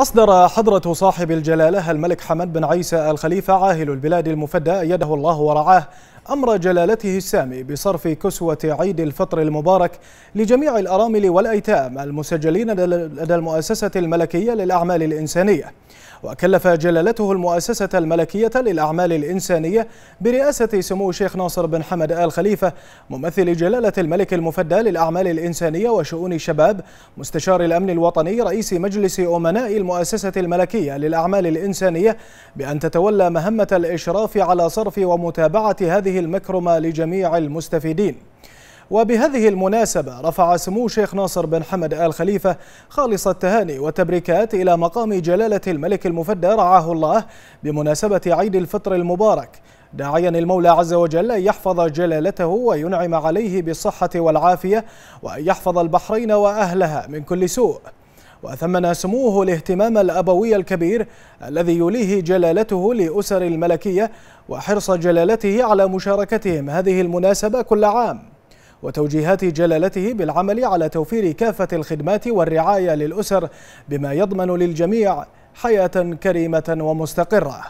أصدر حضرة صاحب الجلالة الملك حمد بن عيسى الخليفة عاهل البلاد المفدى أيده الله ورعاه أمر جلالته السامي بصرف كسوة عيد الفطر المبارك لجميع الأرامل والأيتام المسجلين لدى المؤسسة الملكية للأعمال الإنسانية وكلف جلالته المؤسسة الملكية للأعمال الإنسانية برئاسة سمو الشيخ ناصر بن حمد آل خليفة ممثل جلالة الملك المفدى للأعمال الإنسانية وشؤون الشباب مستشار الأمن الوطني رئيس مجلس أمناء المؤسسة الملكية للأعمال الإنسانية بأن تتولى مهمة الإشراف على صرف ومتابعة هذه المكرمة لجميع المستفيدين وبهذه المناسبة رفع سمو الشيخ ناصر بن حمد آل خليفة خالص التهاني والتبريكات إلى مقام جلالة الملك المفدى رعاه الله بمناسبة عيد الفطر المبارك داعيا المولى عز وجل أن يحفظ جلالته وينعم عليه بالصحة والعافية وأن يحفظ البحرين وأهلها من كل سوء وثمن سموه الاهتمام الأبوي الكبير الذي يليه جلالته لأسر الملكية وحرص جلالته على مشاركتهم هذه المناسبة كل عام وتوجيهات جلالته بالعمل على توفير كافة الخدمات والرعاية للأسر بما يضمن للجميع حياة كريمة ومستقرة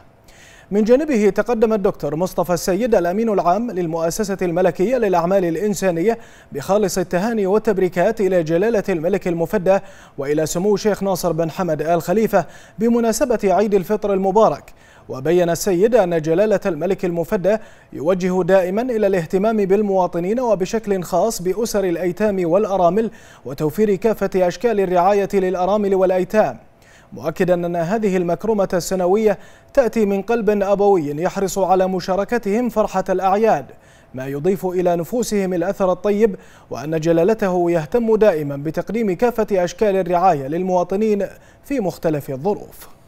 من جانبه تقدم الدكتور مصطفى السيد الأمين العام للمؤسسة الملكية للأعمال الإنسانية بخالص التهاني والتبريكات إلى جلالة الملك المفدى وإلى سمو الشيخ ناصر بن حمد آل خليفة بمناسبة عيد الفطر المبارك وبين السيد أن جلالة الملك المفدى يوجه دائما إلى الاهتمام بالمواطنين وبشكل خاص بأسر الأيتام والأرامل وتوفير كافة أشكال الرعاية للأرامل والأيتام مؤكدا أن هذه المكرمة السنوية تأتي من قلب أبوي يحرص على مشاركتهم فرحة الأعياد ما يضيف إلى نفوسهم الأثر الطيب وأن جلالته يهتم دائما بتقديم كافة أشكال الرعاية للمواطنين في مختلف الظروف